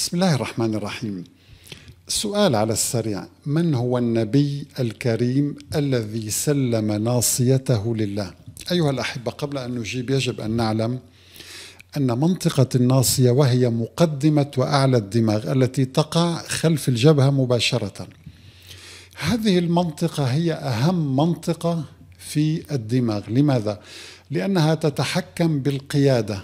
بسم الله الرحمن الرحيم سؤال على السريع من هو النبي الكريم الذي سلم ناصيته لله أيها الأحبة قبل أن نجيب يجب أن نعلم أن منطقة الناصية وهي مقدمة وأعلى الدماغ التي تقع خلف الجبهة مباشرة هذه المنطقة هي أهم منطقة في الدماغ لماذا؟ لأنها تتحكم بالقيادة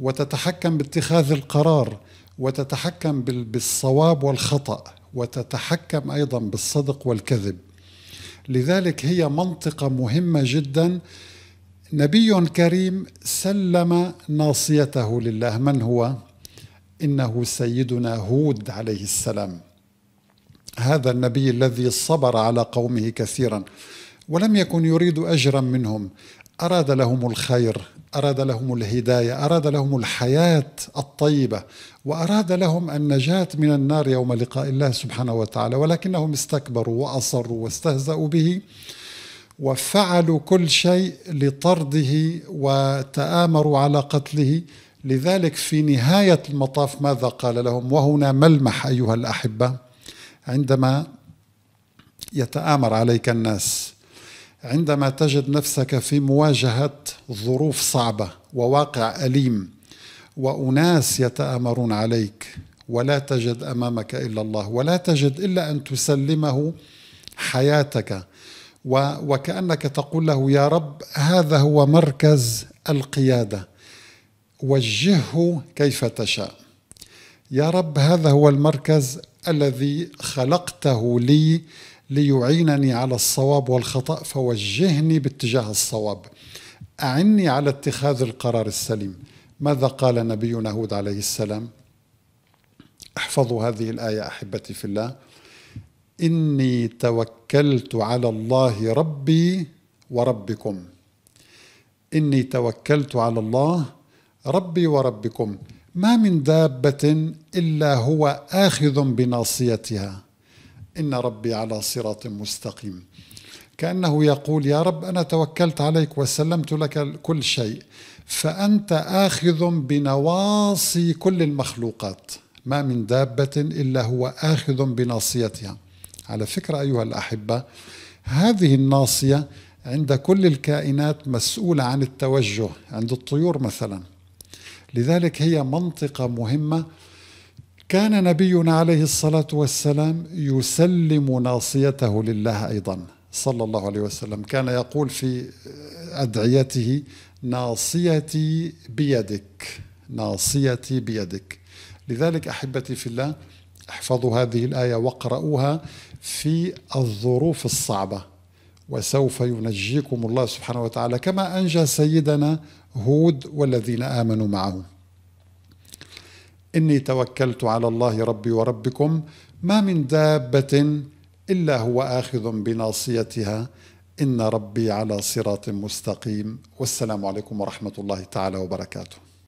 وتتحكم باتخاذ القرار وتتحكم بالصواب والخطأ وتتحكم أيضا بالصدق والكذب لذلك هي منطقة مهمة جدا نبي كريم سلم ناصيته لله من هو؟ إنه سيدنا هود عليه السلام هذا النبي الذي صبر على قومه كثيرا ولم يكن يريد أجرا منهم أراد لهم الخير أراد لهم الهداية أراد لهم الحياة الطيبة وأراد لهم النجاة من النار يوم لقاء الله سبحانه وتعالى ولكنهم استكبروا وأصروا واستهزأوا به وفعلوا كل شيء لطرده وتآمروا على قتله لذلك في نهاية المطاف ماذا قال لهم وهنا ملمح أيها الأحبة عندما يتآمر عليك الناس عندما تجد نفسك في مواجهه ظروف صعبه وواقع اليم واناس يتامرون عليك ولا تجد امامك الا الله ولا تجد الا ان تسلمه حياتك وكانك تقول له يا رب هذا هو مركز القياده وجهه كيف تشاء يا رب هذا هو المركز الذي خلقته لي ليعينني على الصواب والخطأ فوجهني باتجاه الصواب أعني على اتخاذ القرار السليم ماذا قال نبينا هود عليه السلام احفظوا هذه الآية أحبتي في الله إني توكلت على الله ربي وربكم إني توكلت على الله ربي وربكم ما من دابة إلا هو آخذ بناصيتها إن ربي على صراط مستقيم كأنه يقول يا رب أنا توكلت عليك وسلمت لك كل شيء فأنت آخذ بنواصي كل المخلوقات ما من دابة إلا هو آخذ بناصيتها على فكرة أيها الأحبة هذه الناصية عند كل الكائنات مسؤولة عن التوجه عند الطيور مثلا لذلك هي منطقة مهمة كان نبينا عليه الصلاة والسلام يسلم ناصيته لله أيضا صلى الله عليه وسلم كان يقول في أدعيته ناصيتي بيدك ناصيتي بيدك لذلك أحبتي في الله احفظوا هذه الآية واقرؤوها في الظروف الصعبة وسوف ينجيكم الله سبحانه وتعالى كما أنجى سيدنا هود والذين آمنوا معه إني توكلت على الله ربي وربكم ما من دابة إلا هو آخذ بناصيتها إن ربي على صراط مستقيم والسلام عليكم ورحمة الله تعالى وبركاته